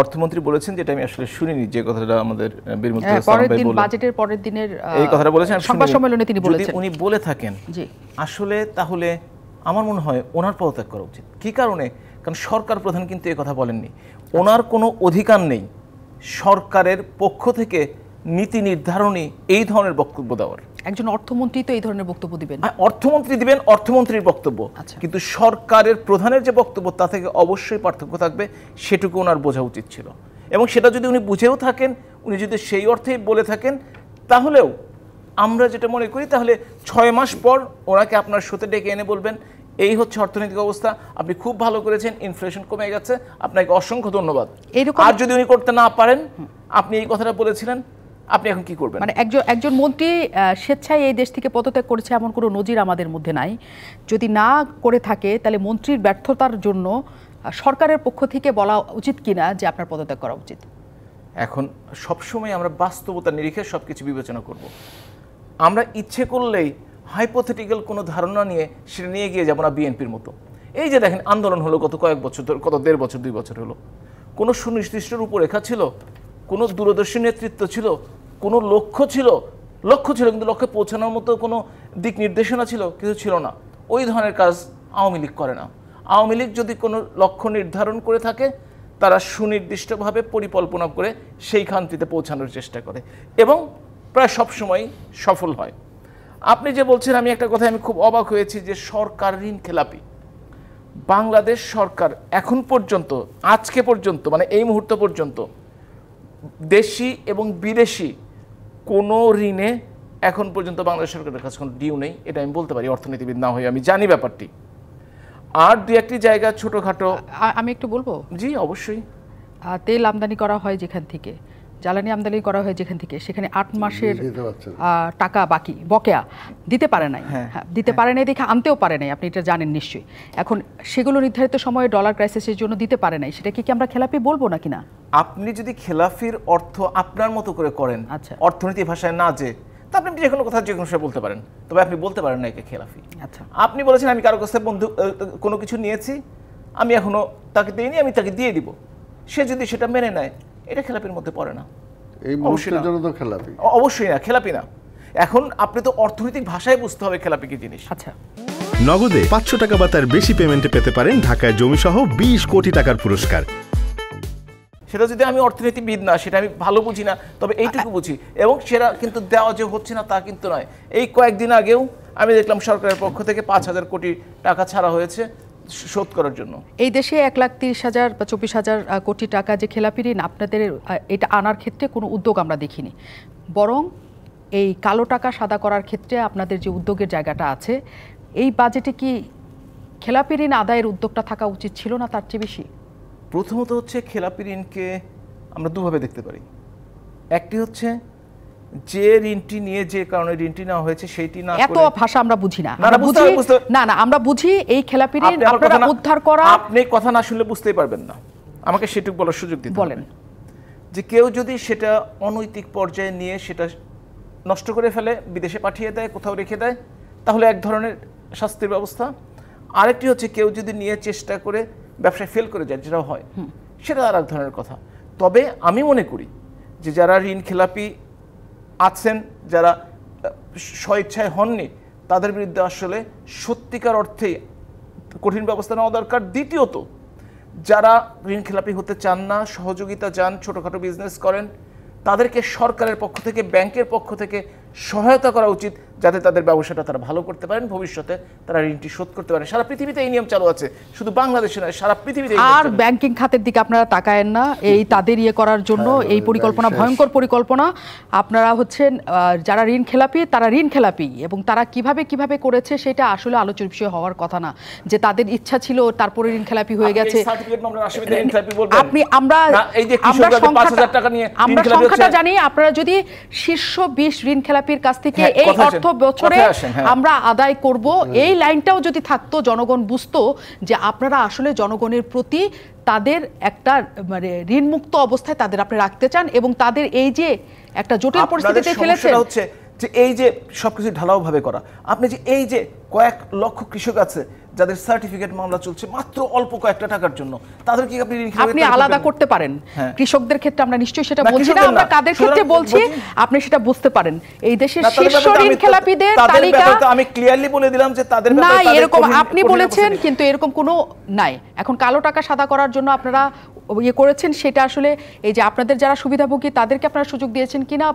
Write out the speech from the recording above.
অর্থমন্ত্রী বলেছেন যেটা আমি আসলে শুনিনি যে কথাটা আমাদের বীর হ্যাঁ, দিন বাজেটের পরের দিনের এই কথাটা বলেছেন সংবাদ সম্মেলনে তিনি বলেছেন উনি বলে থাকেন জি আসলে তাহলে আমার মনে হয় ওনার পদত্যাগ করা উচিত কি কারণে কারণ সরকার প্রধান কিন্তু এই কথা বলেননি ওনার কোনো অধিকার নেই সরকারের পক্ষ থেকে নীতি নির্ধারণে এই ধরনের বক্তব্য দেওয়ার একজন অর্থমন্ত্রী তো এই ধরনের বক্তব্য দিবেন হ্যাঁ, অর্থমন্ত্রী দিবেন অর্থমন্ত্রীর বক্তব্য আচ্ছা। কিন্তু সরকারের প্রধানের যে বক্তব্য তা থেকে অবশ্যই পার্থক্য থাকবে সেটুকু ওনার বোঝা উচিত ছিল এবং সেটা যদি উনি বুঝেও থাকেন উনি যদি সেই অর্থেই বলে থাকেন তাহলেও আমরা যেটা মনে করি তাহলে ছয় মাস পর ওনাকে আপনার সোতে ডেকে এনে বলবেন এই হচ্ছে অর্থনৈতিক অবস্থা আপনি খুব ভালো করেছেন ইনফ্লেশন কমে গেছে আপনাকে অসংখ্য ধন্যবাদ আর যদি উনি করতে না পারেন আপনি এই কথাটা বলেছিলেন আপনি এখন কি করবেন মানে একজন একজন মন্ত্রী স্বেচ্ছায় এই দেশ থেকে পদত্যাগ করেছে এমন কোনো নজির আমাদের মধ্যে নাই যদি না করে থাকে তাহলে মন্ত্রীর ব্যর্থতার জন্য সরকারের পক্ষ থেকে বলা উচিত কিনা যে আপনার পদত্যাগ করা উচিত এখন সবসময় আমরা বাস্তবতা নিরিখে সব কিছু বিবেচনা করব। আমরা ইচ্ছে করলেই হাইপোথেটিক্যাল কোনো ধারণা নিয়ে সেটা নিয়ে গিয়ে যাবো না বিএনপির মতো এই যে দেখেন আন্দোলন হলো গত কয়েক বছর ধরে কত দেড় বছর দুই বছর হলো কোনো সুনির্দিষ্ট রূপরেখা ছিল কোনো দূরদর্শী নেতৃত্ব ছিল কোনো লক্ষ্য ছিল লক্ষ্য ছিল কিন্তু লক্ষ্যে পৌঁছানোর মতো কোনো দিক নির্দেশনা ছিল কিছু ছিল না ওই ধরনের কাজ আওয়ামী লীগ করে না আওয়ামী লীগ যদি কোনো লক্ষ্য নির্ধারণ করে থাকে তারা সুনির্দিষ্টভাবে পরিকল্পনা করে সেইখানটিতে পৌঁছানোর চেষ্টা করে এবং প্রায় সবসময় সফল হয় আপনি যে বলছেন আমি একটা কথা আমি খুব অবাক হয়েছি যে সরকার ঋণ খেলাপি বাংলাদেশ সরকার এখন পর্যন্ত আজকে পর্যন্ত মানে এই মুহূর্ত পর্যন্ত দেশি এবং বিদেশি কোনো ঋণে এখন পর্যন্ত বাংলাদেশ সরকারের কাছে কোনো ডিউ নেই এটা আমি বলতে পারি অর্থনীতিবিদ না হয়ে আমি জানি ব্যাপারটি আর দু একটি জায়গা ছোটোখাটো আমি একটু বলবো জি অবশ্যই তেল আমদানি করা হয় যেখান থেকে জ্বালানি আমদানি করা হয় যেখান থেকে সেখানে আট মাসের টাকা বাকি বকেয়া দিতে পারে নাই হ্যাঁ, হ্যাঁ দিতে হ্যাঁ। পারে নাই দেখে আনতেও পারে নাই আপনি এটা জানেন নিশ্চয়ই এখন সেগুলো নির্ধারিত সময়ে ডলার ক্রাইসিসের জন্য দিতে পারে নাই সেটা কি আমরা খেলাপি বলবো নাকি না আপনি যদি খেলাফির অর্থ আপনার মতো করে করেন আচ্ছা অর্থনীতি ভাষায় না যে তা আপনি যে কোনো কথা যে কোনো বলতে পারেন তবে আপনি বলতে পারেন না একে খেলাফি আচ্ছা আপনি বলেছেন আমি কারো কাছে বন্ধু কোনো কিছু নিয়েছি আমি এখনও তাকে দিইনি আমি তাকে দিয়ে দিব সে যদি সেটা মেনে নেয় এটা খেলাপির মধ্যে পড়ে না এই মুহূর্তের জন্য তো খেলাপি অবশ্যই না খেলাপি না এখন আপনি তো অর্থনৈতিক ভাষায় বুঝতে হবে খেলাপি কি জিনিস আচ্ছা নগদে পাঁচশো টাকা বা তার বেশি পেমেন্টে পেতে পারেন ঢাকায় জমি সহ বিশ কোটি টাকার পুরস্কার সেটা যদি আমি অর্থনীতিবিদ না সেটা আমি ভালো বুঝি না তবে এইটুকু বুঝি এবং সেটা কিন্তু দেওয়া যে হচ্ছে না তা কিন্তু নয় এই কয়েকদিন আগেও আমি দেখলাম সরকারের পক্ষ থেকে পাঁচ হাজার কোটি টাকা ছাড়া হয়েছে শোধ করার জন্য এই দেশে এক লাখ তিরিশ হাজার বা চব্বিশ হাজার কোটি টাকা যে খেলাপি ঋণ আপনাদের এটা আনার ক্ষেত্রে কোনো উদ্যোগ আমরা দেখিনি বরং এই কালো টাকা সাদা করার ক্ষেত্রে আপনাদের যে উদ্যোগের জায়গাটা আছে এই বাজেটে কি খেলাপি ঋণ আদায়ের উদ্যোগটা থাকা উচিত ছিল না তার চেয়ে বেশি প্রথমত হচ্ছে খেলাপি ঋণকে আমরা দুভাবে দেখতে পারি একটি হচ্ছে যে ঋণটি নিয়ে যে কারণে ঋণটি নেওয়া হয়েছে সেটি না এত ভাষা আমরা বুঝি না আমরা বুঝি না না আমরা বুঝি এই খেলাপি আপনারা উদ্ধার করা আপনি কথা না শুনলে বুঝতেই পারবেন না আমাকে সেটুক বলার সুযোগ দিতে বলেন যে কেউ যদি সেটা অনৈতিক পর্যায়ে নিয়ে সেটা নষ্ট করে ফেলে বিদেশে পাঠিয়ে দেয় কোথাও রেখে দেয় তাহলে এক ধরনের শাস্তির ব্যবস্থা আরেকটি হচ্ছে কেউ যদি নিয়ে চেষ্টা করে ব্যবসায় ফেল করে যায় যেটা হয় সেটা আর এক ধরনের কথা তবে আমি মনে করি যে যারা ঋণ খেলাপি আছেন যারা স্বেচ্ছায় হননি তাদের বিরুদ্ধে আসলে সত্যিকার অর্থে কঠিন ব্যবস্থা নেওয়া দরকার দ্বিতীয়ত যারা ঋণখেলাপি হতে চান না সহযোগিতা যান ছোটোখাটো বিজনেস করেন তাদেরকে সরকারের পক্ষ থেকে ব্যাংকের পক্ষ থেকে সহায়তা করা উচিত যাতে তাদের ব্যবসাটা তারা ভালো করতে পারেন ভবিষ্যতে তারা ঋণটি শোধ করতে পারেন সারা পৃথিবীতে এই নিয়ম চালু আছে শুধু বাংলাদেশে নয় সারা পৃথিবীতে আর ব্যাংকিং খাতের দিকে আপনারা তাকায়েন না এই তাদের ইয়ে করার জন্য হ্যাঁ, এই পরিকল্পনা ভয়ঙ্কর পরিকল্পনা আপনারা হচ্ছেন যারা ঋণ খেলাপি তারা ঋণ খেলাপি এবং তারা কিভাবে কিভাবে করেছে সেটা আসলে আলোচনার বিষয় হওয়ার কথা না যে তাদের ইচ্ছা ছিল তারপরে ঋণ খেলাপি হয়ে গেছে আপনি আমরা আমরা সংখ্যাটা জানি আপনারা যদি শীর্ষ বিশ ঋণ খেলাপি জিডিপির কাছ থেকে হ্যাঁ, এই অর্থ বছরে হ্যাঁ। আমরা আদায় করব এই লাইনটাও যদি থাকতো জনগণ বুঝতো যে আপনারা আসলে জনগণের প্রতি তাদের একটা মানে ঋণমুক্ত অবস্থায় তাদের আপনি রাখতে চান এবং তাদের এই যে একটা জটিল পরিস্থিতিতে ফেলেছে হচ্ছে যে এই যে সবকিছু ঢালাও ভাবে করা আপনি যে এই যে কয়েক লক্ষ কৃষক আছে যাদের সার্টিফিকেট মামলা চলছে মাত্র অল্প কয়েকটা টাকার জন্য তাদের কি আপনি আপনি আলাদা করতে পারেন হ্যাঁ। কৃষকদের ক্ষেত্রে আমরা নিশ্চয়ই সেটা বলছি না আমরা কাদের ক্ষেত্রে বলছি আপনি সেটা বুঝতে পারেন এই দেশের শীর্ষ ঋণ খেলাপিদের তালিকা আমি ক্লিয়ারলি বলে দিলাম যে তাদের না এরকম আপনি বলেছেন কিন্তু এরকম কোনো নাই এখন কালো টাকা সাদা করার জন্য আপনারা ইয়ে করেছেন সেটা আসলে এই যে আপনাদের যারা সুবিধাভোগী তাদেরকে আপনারা সুযোগ দিয়েছেন কিনা